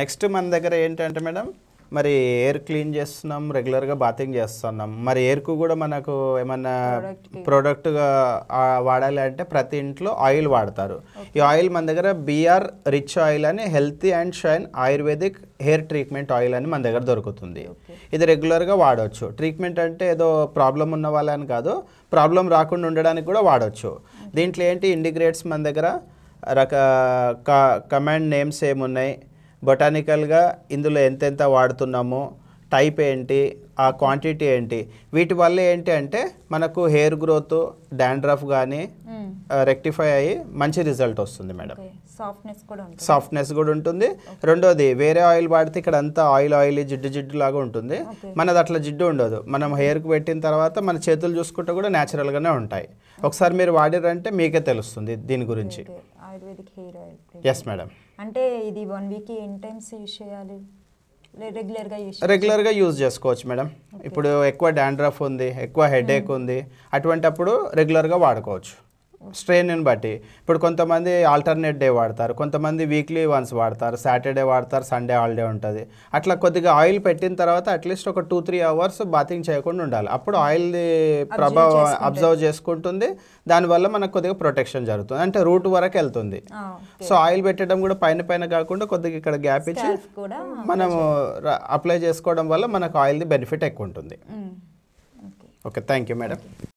Next మన దగ్గర ఏంటంటే మేడం మరి ఎయిర్ క్లీన్ చేస్తున్నాం రెగ్యులర్గా బాతింగ్ చేస్తున్నాం మరి ఎయిర్కు కూడా మనకు ఏమన్నా ప్రోడక్ట్గా వాడాలి అంటే ప్రతి ఇంట్లో ఆయిల్ వాడతారు ఈ ఆయిల్ మన దగ్గర B R rich oil healthy and shine ayurvedic hair treatment oil అని మన దగ్గర దొరుకుతుంది ఇది రెగ్యులర్గా వాడవచ్చు ట్రీట్మెంట్ అంటే ఏదో ప్రాబ్లం ఉన్న వాళ్ళని కాదు ప్రాబ్లం రాకుండా ఉండడానికి కూడా వాడవచ్చు దీంట్లో ఏంటి ఇండిగ్రేట్స్ మన దగ్గర రక కమాండ్ నేమ్స్ ఏమున్నాయి బొటానికల్గా ఇందులో ఎంతెంత వాడుతున్నామో టైప్ ఏంటి ఆ క్వాంటిటీ ఏంటి వీటి వల్ల ఏంటి అంటే మనకు హెయిర్ గ్రోత్ డాండ్రఫ్ కానీ రెక్టిఫై అయ్యి మంచి రిజల్ట్ వస్తుంది మేడం సాఫ్ట్నెస్ కూడా సాఫ్ట్నెస్ కూడా ఉంటుంది రెండోది వేరే ఆయిల్ వాడితే ఇక్కడ అంతా ఆయిల్ ఆయిల్ జిడ్డు జిడ్డు లాగా ఉంటుంది మనది అట్లా జిడ్డు ఉండదు మనం హెయిర్కి పెట్టిన తర్వాత మన చేతులు చూసుకుంటే కూడా న్యాచురల్గానే ఉంటాయి ఒకసారి మీరు వాడారంటే మీకే తెలుస్తుంది దీని గురించి ayurvedic hair oil yes madam అంటే ఇది one week n times use చేయాలి రెగ్యులర్గా యూజ్ రెగ్యులర్గా యూజ్ చేసుకోవచ్చు మేడం ఇప్పుడు ఎక్కువ డాండ్రఫ్ ఉంది ఎక్కువ హెడేక్ hmm. ఉంది అటువంటప్పుడు రెగ్యులర్గా వాడుకోవచ్చు స్ట్రెయిన్ని బట్టి ఇప్పుడు కొంతమంది ఆల్టర్నేట్ డే వాడతారు కొంతమంది వీక్లీ వన్స్ వాడతారు సాటర్డే వాడతారు సండే హాలిడే ఉంటుంది అట్లా కొద్దిగా ఆయిల్ పెట్టిన తర్వాత అట్లీస్ట్ ఒక టూ త్రీ అవర్స్ బాతింగ్ చేయకుండా ఉండాలి అప్పుడు ఆయిల్ ప్రభావం అబ్జర్వ్ చేసుకుంటుంది దానివల్ల మనకు కొద్దిగా ప్రొటెక్షన్ జరుగుతుంది అంటే రూట్ వరకు వెళ్తుంది సో ఆయిల్ పెట్టడం కూడా పైన పైన కాకుండా కొద్దిగా ఇక్కడ గ్యాప్ ఇచ్చి మనము అప్లై చేసుకోవడం వల్ల మనకు ఆయిల్ది బెనిఫిట్ ఎక్కువ ఉంటుంది ఓకే థ్యాంక్ యూ మేడం